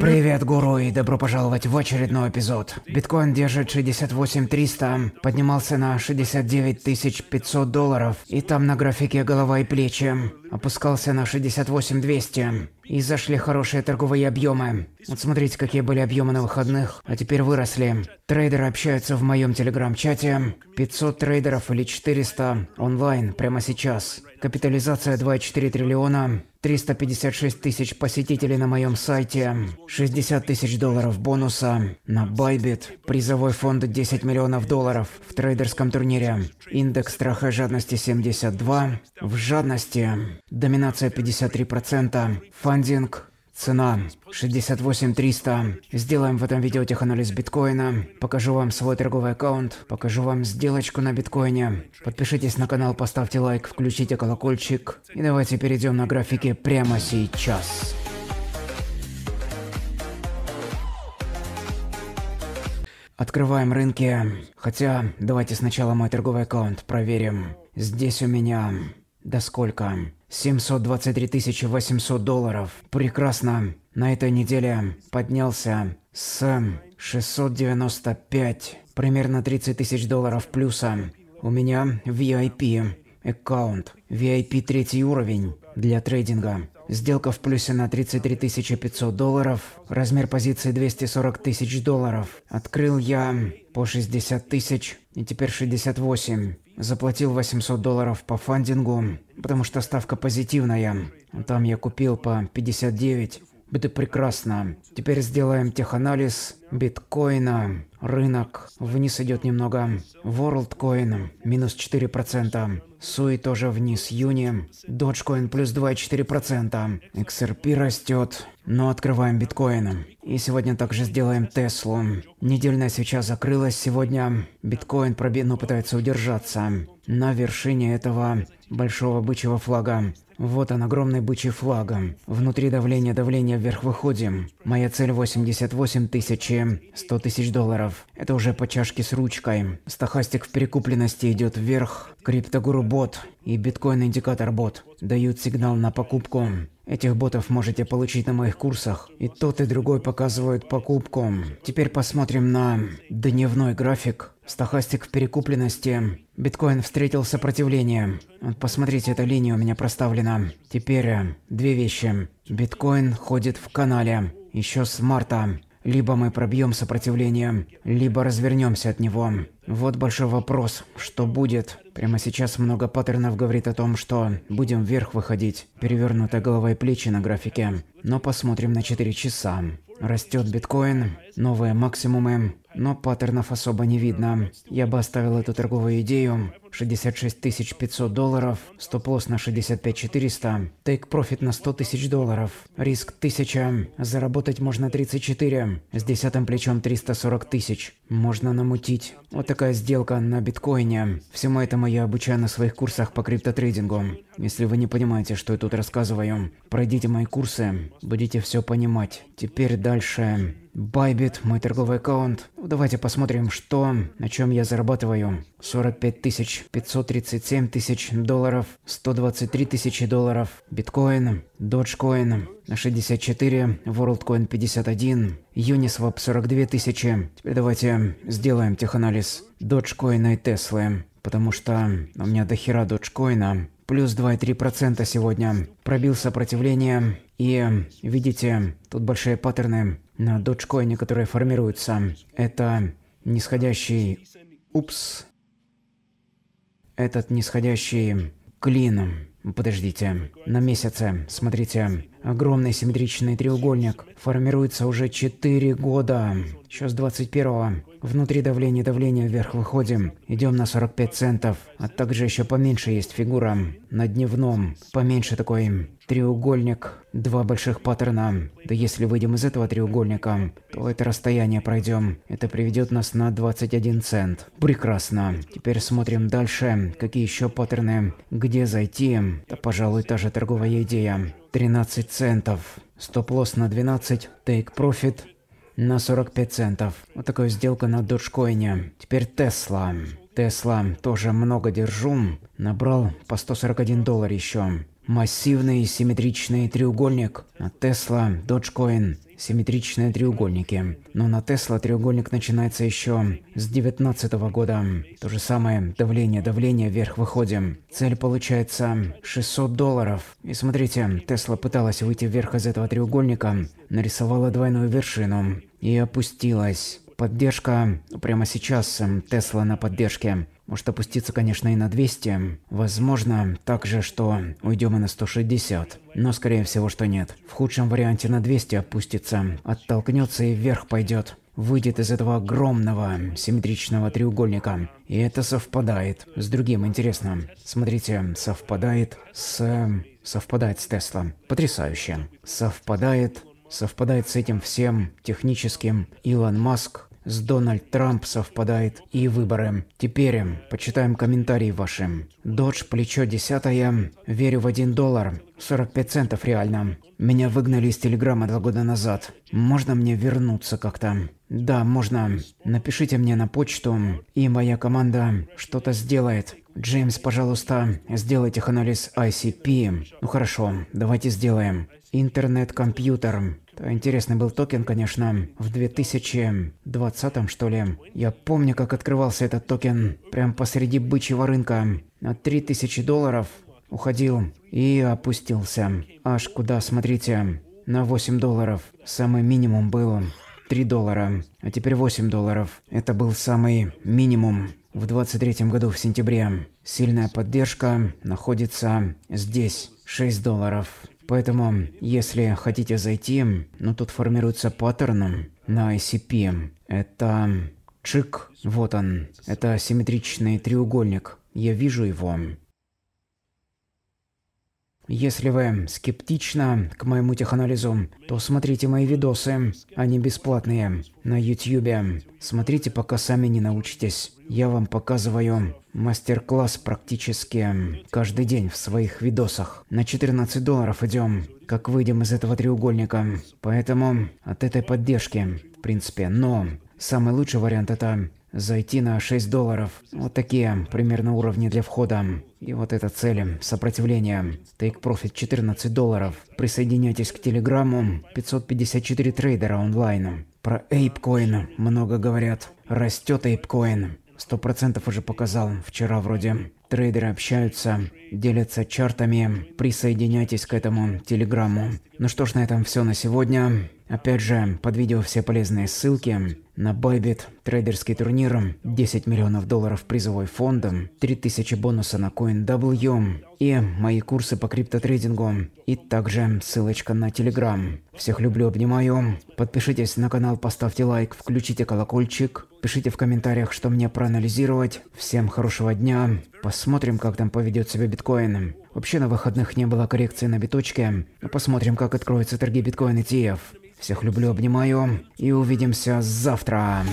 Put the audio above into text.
Привет, гуру, и добро пожаловать в очередной эпизод. Биткоин держит 68 300, поднимался на 69 500 долларов, и там на графике голова и плечи. Опускался на 68 200, и зашли хорошие торговые объемы. Вот смотрите, какие были объемы на выходных, а теперь выросли. Трейдеры общаются в моем телеграм-чате. 500 трейдеров или 400 онлайн прямо сейчас. Капитализация 2,4 триллиона. 356 тысяч посетителей на моем сайте, 60 тысяч долларов бонуса, на Bybit, призовой фонд 10 миллионов долларов в трейдерском турнире, индекс страха жадности 72, в жадности, доминация 53%, фандинг Цена 68300. Сделаем в этом видео теханализ биткоина. Покажу вам свой торговый аккаунт. Покажу вам сделочку на биткоине. Подпишитесь на канал, поставьте лайк, включите колокольчик. И давайте перейдем на графики прямо сейчас. Открываем рынки. Хотя, давайте сначала мой торговый аккаунт проверим. Здесь у меня... До сколько? 723 800 долларов. Прекрасно. На этой неделе поднялся с 695, примерно 30 тысяч долларов плюса. У меня VIP аккаунт, VIP третий уровень для трейдинга. Сделка в плюсе на 33 500 долларов, размер позиции 240 тысяч долларов. Открыл я по 60 тысяч и теперь 68. Заплатил 800 долларов по фандингу, потому что ставка позитивная. Там я купил по 59. Это прекрасно. Теперь сделаем теханализ биткоина. Рынок вниз идет немного. WorldCoin минус 4%. Суи тоже вниз, Юни. Dogecoin плюс 2,4%. XRP растет, но открываем биткоин. И сегодня также сделаем Теслу. Недельная свеча закрылась сегодня. Биткоин пробил, но ну, пытается удержаться. На вершине этого большого бычьего флага. Вот он, огромный бычий флаг. Внутри давление, давление вверх выходим. Моя цель 88 тысяч, 100 тысяч долларов долларов. Это уже по чашке с ручкой. Стохастик в перекупленности идет вверх. Криптогуру бот и биткоин индикатор бот дают сигнал на покупку. Этих ботов можете получить на моих курсах. И тот, и другой показывают покупку. Теперь посмотрим на дневной график. Стохастик в перекупленности. Биткоин встретил сопротивление. Вот посмотрите, эта линия у меня проставлена. Теперь э, две вещи. Биткоин ходит в канале. Еще с марта. Либо мы пробьем сопротивление, либо развернемся от него. Вот большой вопрос, что будет? Прямо сейчас много паттернов говорит о том, что будем вверх выходить. Перевернутая голова и плечи на графике. Но посмотрим на 4 часа. Растет биткоин, новые максимумы но паттернов особо не видно. Я бы оставил эту торговую идею. 66 500 долларов, стоп-лосс на 65 400, тейк-профит на 100 тысяч долларов, риск 1000, заработать можно 34, с десятым плечом 340 тысяч, можно намутить. Вот такая сделка на биткоине. Всему этому я обучаю на своих курсах по криптотрейдингу. Если вы не понимаете, что я тут рассказываю, пройдите мои курсы, будете все понимать. Теперь дальше. Байбит, мой торговый аккаунт. Давайте посмотрим, что, на чем я зарабатываю. 45 тысяч, 537 тысяч долларов, 123 тысячи долларов, биткоин, доджкоин на 64, WorldCoin 51, Uniswap 42 тысячи. Теперь давайте сделаем теханализ Dogecoin и Tesla потому что у меня дохера доджкоина. Плюс 2,3% сегодня. Пробил сопротивление. И видите, тут большие паттерны на доджкоине, которые формируются. Это нисходящий... Упс. Этот нисходящий клин. Подождите. На месяце, смотрите, огромный симметричный треугольник формируется уже 4 года. Сейчас 21-го. Внутри давление давление вверх выходим. Идем на 45 центов. А также еще поменьше есть фигура. На дневном. Поменьше такой треугольник. Два больших паттерна. Да если выйдем из этого треугольника, то это расстояние пройдем. Это приведет нас на 21 цент. Прекрасно. Теперь смотрим дальше. Какие еще паттерны? Где зайти? Да, пожалуй, та же торговая идея. 13 центов. Стоп-лосс на 12. Take profit на 45 центов. Вот такая сделка на доджкоине. Теперь Тесла. Тесла тоже много держу. Набрал по 141 доллар еще. Массивный симметричный треугольник. На Тесла, Dogecoin, симметричные треугольники. Но на Тесла треугольник начинается еще с 2019 года. То же самое давление, давление, вверх выходим. Цель получается 600 долларов. И смотрите, Тесла пыталась выйти вверх из этого треугольника, нарисовала двойную вершину и опустилась. Поддержка прямо сейчас, эм, Тесла на поддержке. Может опуститься, конечно, и на 200. Возможно, также, что уйдем и на 160. Но скорее всего, что нет. В худшем варианте на 200 опустится, оттолкнется и вверх пойдет. Выйдет из этого огромного симметричного треугольника. И это совпадает с другим, интересным Смотрите, совпадает с... Совпадает с Тесла. Потрясающе. Совпадает совпадает с этим всем техническим. Илон Маск с Дональд Трамп совпадает и выборы. Теперь почитаем комментарии ваши. Додж, плечо десятое. Верю в один доллар. 45 центов реально. Меня выгнали из Телеграма два года назад. Можно мне вернуться как-то? Да, можно. Напишите мне на почту, и моя команда что-то сделает. Джеймс, пожалуйста, сделать их анализ ICP. Ну хорошо, давайте сделаем. Интернет-компьютер. Интересный был токен, конечно, в 2020 м что ли. Я помню, как открывался этот токен, прям посреди бычьего рынка. На 3000 долларов уходил и опустился. Аж куда, смотрите, на 8 долларов. Самый минимум был 3 доллара, а теперь 8 долларов. Это был самый минимум. В 23 году в сентябре сильная поддержка находится здесь, 6 долларов. Поэтому, если хотите зайти, ну тут формируется паттерн на ICP. Это чик, вот он. Это симметричный треугольник. Я вижу его. Если вы скептично к моему теханализу, то смотрите мои видосы, они бесплатные, на ютюбе. Смотрите, пока сами не научитесь. Я вам показываю мастер-класс практически каждый день в своих видосах. На 14 долларов идем, как выйдем из этого треугольника. Поэтому от этой поддержки, в принципе. Но самый лучший вариант это зайти на 6 долларов. Вот такие примерно уровни для входа. И вот это цели, сопротивление. Take Profit 14 долларов. Присоединяйтесь к Телеграмму. 554 трейдера онлайн. Про ApeCoin много говорят. Растет ApeCoin. 100% уже показал. Вчера вроде. Трейдеры общаются, делятся чартами. Присоединяйтесь к этому телеграмму. Ну что ж, на этом все на сегодня. Опять же, под видео все полезные ссылки на Bybit, трейдерский турнир, 10 миллионов долларов призовой фондом, 3000 бонуса на CoinW и мои курсы по криптотрейдингу, и также ссылочка на Telegram. Всех люблю, обнимаю. Подпишитесь на канал, поставьте лайк, включите колокольчик. Пишите в комментариях, что мне проанализировать. Всем хорошего дня. Посмотрим, как там поведет себя биткоин. Вообще на выходных не было коррекции на биточке. Но посмотрим, как откроются торги биткоин ETF. Всех люблю, обнимаю и увидимся завтра.